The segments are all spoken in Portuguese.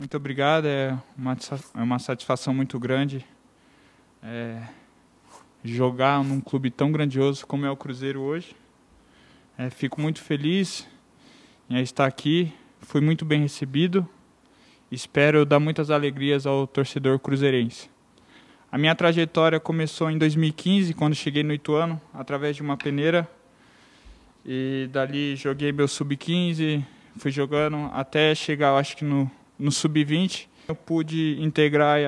Muito obrigado, é uma, é uma satisfação muito grande é, jogar num clube tão grandioso como é o Cruzeiro hoje. É, fico muito feliz em estar aqui, fui muito bem recebido. Espero dar muitas alegrias ao torcedor cruzeirense. A minha trajetória começou em 2015, quando cheguei no Ituano, através de uma peneira. E dali joguei meu sub-15, fui jogando até chegar, acho que no no sub-20. Eu pude integrar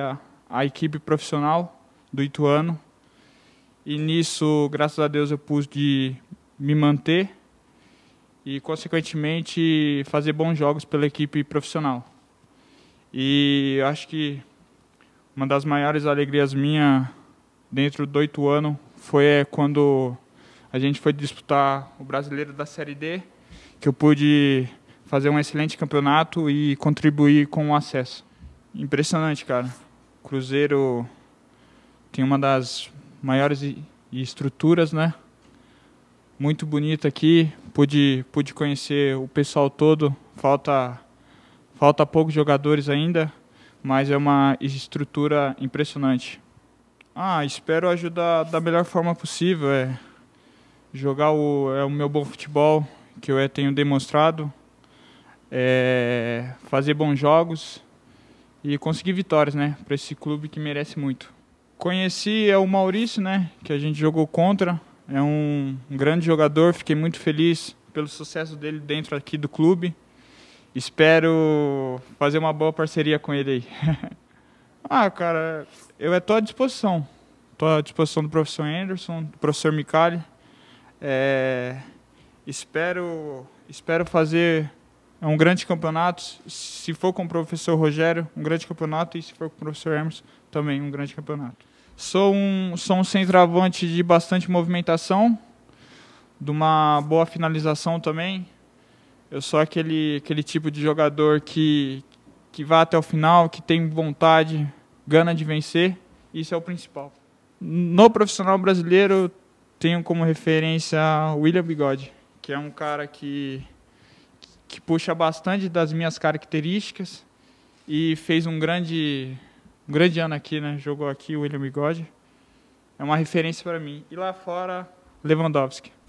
a, a equipe profissional do Ituano e nisso, graças a Deus, eu pude me manter e, consequentemente, fazer bons jogos pela equipe profissional. E acho que uma das maiores alegrias minha dentro do Ituano foi é, quando a gente foi disputar o Brasileiro da Série D, que eu pude fazer um excelente campeonato e contribuir com o acesso. Impressionante, cara. Cruzeiro tem uma das maiores estruturas, né? Muito bonita aqui. Pude, pude conhecer o pessoal todo. Falta, falta poucos jogadores ainda, mas é uma estrutura impressionante. Ah, espero ajudar da melhor forma possível. É jogar o, é o meu bom futebol que eu tenho demonstrado é, fazer bons jogos e conseguir vitórias, né, para esse clube que merece muito. Conheci é o Maurício, né, que a gente jogou contra, é um, um grande jogador, fiquei muito feliz pelo sucesso dele dentro aqui do clube. Espero fazer uma boa parceria com ele aí. ah, cara, eu estou é, à disposição. Estou à disposição do professor Anderson, do professor Micali. É, espero, espero fazer é um grande campeonato. Se for com o professor Rogério, um grande campeonato. E se for com o professor Hermes, também um grande campeonato. Sou um, sou um centroavante de bastante movimentação, de uma boa finalização também. Eu sou aquele, aquele tipo de jogador que, que vai até o final, que tem vontade, gana de vencer. Isso é o principal. No profissional brasileiro, tenho como referência William Bigode, que é um cara que puxa bastante das minhas características e fez um grande, um grande ano aqui, né? Jogou aqui o William Bigode. É uma referência para mim. E lá fora, Lewandowski.